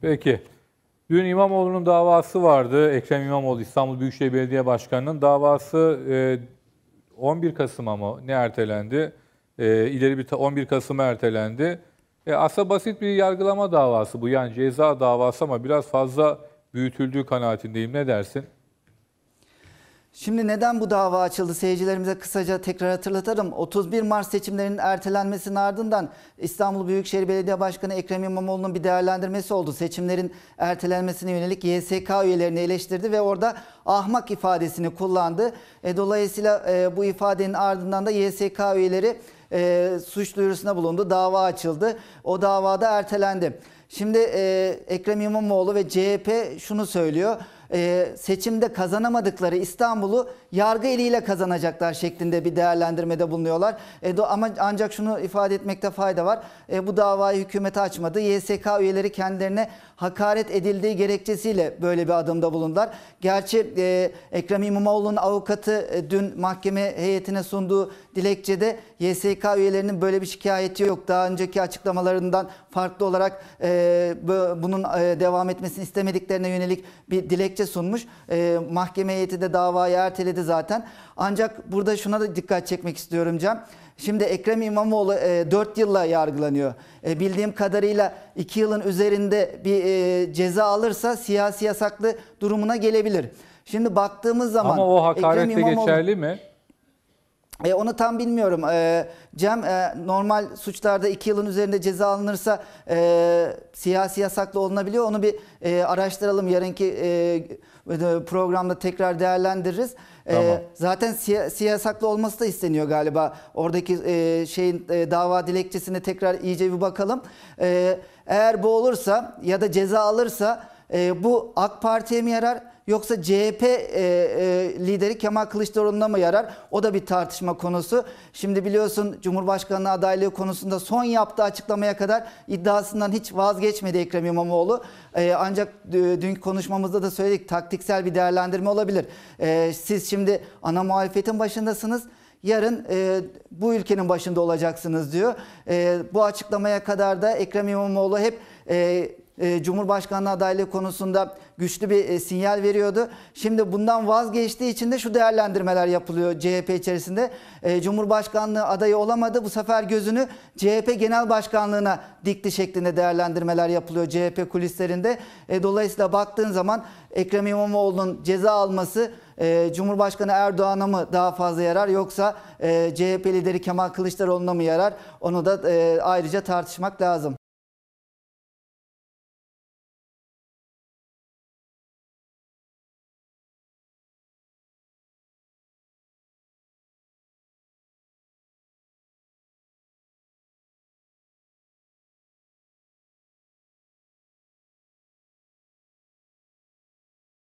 Peki. Dün İmamoğlu'nun davası vardı. Ekrem İmamoğlu İstanbul Büyükşehir Belediye Başkanı'nın davası 11 e, Kasım'a mı ne ertelendi? E, ileri bir 11 Kasım'a ertelendi. E, aslında basit bir yargılama davası bu. Yani ceza davası ama biraz fazla büyütüldüğü kanaatindeyim. Ne dersin? Şimdi neden bu dava açıldı seyircilerimize kısaca tekrar hatırlatalım. 31 Mart seçimlerinin ertelenmesinin ardından İstanbul Büyükşehir Belediye Başkanı Ekrem İmamoğlu'nun bir değerlendirmesi oldu. Seçimlerin ertelenmesine yönelik YSK üyelerini eleştirdi ve orada ahmak ifadesini kullandı. E, dolayısıyla e, bu ifadenin ardından da YSK üyeleri e, suç duyurusuna bulundu. Dava açıldı. O davada ertelendi. Şimdi e, Ekrem İmamoğlu ve CHP şunu söylüyor. E, seçimde kazanamadıkları İstanbul'u yargı eliyle kazanacaklar şeklinde bir değerlendirmede bulunuyorlar. E, ama ancak şunu ifade etmekte fayda var. E, bu davayı hükümete açmadı. YSK üyeleri kendilerine hakaret edildiği gerekçesiyle böyle bir adımda bulundular. Gerçi Ekrem İmamoğlu'nun avukatı dün mahkeme heyetine sunduğu dilekçede YSK üyelerinin böyle bir şikayeti yok. Daha önceki açıklamalarından farklı olarak bunun devam etmesini istemediklerine yönelik bir dilek gerekçe sunmuş. E, mahkeme heyeti de davayı erteledi zaten. Ancak burada şuna da dikkat çekmek istiyorum can Şimdi Ekrem İmamoğlu e, 4 yılla yargılanıyor. E, bildiğim kadarıyla 2 yılın üzerinde bir e, ceza alırsa siyasi yasaklı durumuna gelebilir. Şimdi baktığımız zaman... Ama o hakaret de geçerli mi? E, onu tam bilmiyorum. E, Cem e, normal suçlarda 2 yılın üzerinde ceza alınırsa e, siyasi yasaklı olunabiliyor. Onu bir e, araştıralım. Yarınki e, e programda tekrar değerlendiririz. E, tamam. E, zaten siyasi yasaklı olması da isteniyor galiba. Oradaki e, şeyin e, dava dilekçesine tekrar iyice bir bakalım. E, eğer bu olursa ya da ceza alırsa e, bu AK Parti'ye mi yarar? yoksa CHP e, e, lideri Kemal Kılıçdaroğlu'na mı yarar? O da bir tartışma konusu. Şimdi biliyorsun Cumhurbaşkanlığı adaylığı konusunda son yaptığı açıklamaya kadar iddiasından hiç vazgeçmedi Ekrem İmamoğlu. E, ancak dünkü konuşmamızda da söyledik taktiksel bir değerlendirme olabilir. E, siz şimdi ana muhalefetin başındasınız yarın e, bu ülkenin başında olacaksınız diyor. E, bu açıklamaya kadar da Ekrem İmamoğlu hep e, e, Cumhurbaşkanlığı adaylığı konusunda güçlü bir e, sinyal veriyordu. Şimdi bundan vazgeçtiği için de şu değerlendirmeler yapılıyor CHP içerisinde. E, Cumhurbaşkanlığı adayı olamadı. Bu sefer gözünü CHP Genel Başkanlığına dikti şeklinde değerlendirmeler yapılıyor CHP kulislerinde. Dolayısıyla baktığın zaman Ekrem İmamoğlu'nun ceza alması Cumhurbaşkanı Erdoğan'a mı daha fazla yarar yoksa CHP lideri Kemal Kılıçdaroğlu'na mı yarar? Onu da ayrıca tartışmak lazım.